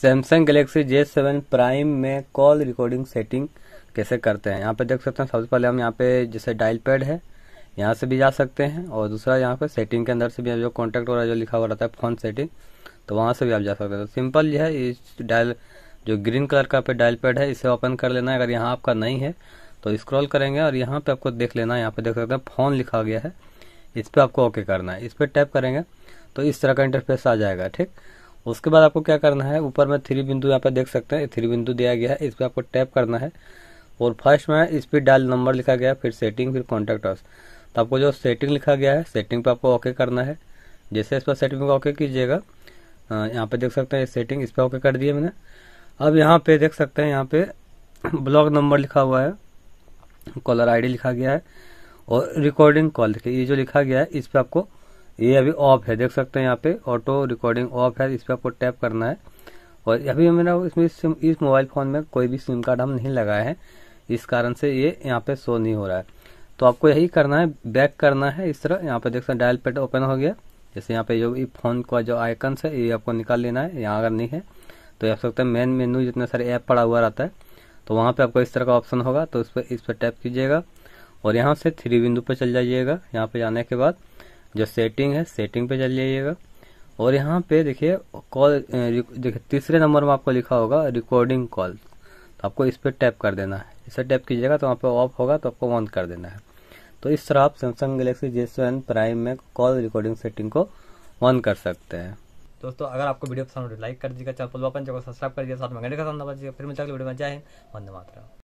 Samsung Galaxy J seven prime में call recording setting कैसे करते हैं यहाँ पे देख सकते हैं सबसे पहले हम यहाँ पे जैसे डायल पैड है यहाँ से भी जा सकते हैं और दूसरा यहाँ पे सेटिंग के अंदर से भी जो कॉन्टेक्ट वगैरह जो लिखा हुआ रहता है फोन सेटिंग तो वहाँ से भी आप जा सकते हैं सिंपल जो तो है इस डायल जो ग्रीन कलर का पे डायल पैड है इसे ओपन कर लेना है अगर यहाँ आपका नहीं है तो स्क्रॉल करेंगे और यहाँ पे आपको देख लेना है यहाँ पे देख सकते हैं फोन लिखा गया है इस पर आपको ओके करना है इस पर टैप करेंगे तो इस तरह का इंटरफेस आ जाएगा ठीक उसके बाद आपको क्या करना है ऊपर में थ्री बिंदु यहाँ पे देख सकते हैं थ्री बिंदु दिया गया है इस पर आपको टैप करना है और फर्स्ट में स्पीड डायल नंबर लिखा गया है फिर सेटिंग फिर कॉन्टैक्ट ऑस तो आपको जो सेटिंग लिखा गया है सेटिंग पे आपको ओके करना है जैसे इस पर सेटिंग पर ओके कीजिएगा यहाँ पे देख सकते हैं सेटिंग इस पर ओके कर दिया मैंने अब यहाँ पे देख सकते हैं यहाँ पे ब्लॉक नंबर लिखा हुआ है कॉलर आईडी लिखा गया है और रिकॉर्डिंग कॉल ये जो लिखा गया है इस पर आपको ये अभी ऑफ है देख सकते हैं यहाँ पे ऑटो रिकॉर्डिंग ऑफ है इस पर आपको टैप करना है और अभी मेरा इसमें इस मोबाइल फ़ोन में कोई भी सिम कार्ड हम नहीं लगाए हैं इस कारण से ये यहाँ पे शो नहीं हो रहा है तो आपको यही करना है बैक करना है इस तरह यहाँ पे देख सकते हैं डायल पेड ओपन हो गया जैसे यहाँ पे जो फ़ोन का जो आइकन है ये आपको निकाल लेना है यहाँ अगर नहीं है तो देख सकते हैं मेन मेन्यू जितने सारे ऐप पड़ा हुआ रहता है तो वहाँ पे आपको इस तरह का ऑप्शन होगा तो इस पर इस पर टैप कीजिएगा और यहाँ से थ्री बिंदु पर चल जाइएगा यहाँ पे जाने के बाद जो सेटिंग है सेटिंग पे चल जाइएगा और यहाँ पे देखिए कॉल देखिए तीसरे नंबर में आपको लिखा होगा रिकॉर्डिंग कॉल तो आपको इस पर टैप कर देना है इसे टैप कीजिएगा तो वहाँ पे ऑफ होगा तो आपको ऑन कर देना है तो इस तरह आप Samsung Galaxy J seven prime में कॉल रिकॉर्डिंग सेटिंग को ऑन कर सकते हैं दोस्तों अगर आपको वीडियो पसंद हो लाइक तो कर दीजिएगा चैनल पर सब्सक्राइब कर दीजिएगा साथ में घंटे का फिर मिलता है वीडियो में जाए वंदे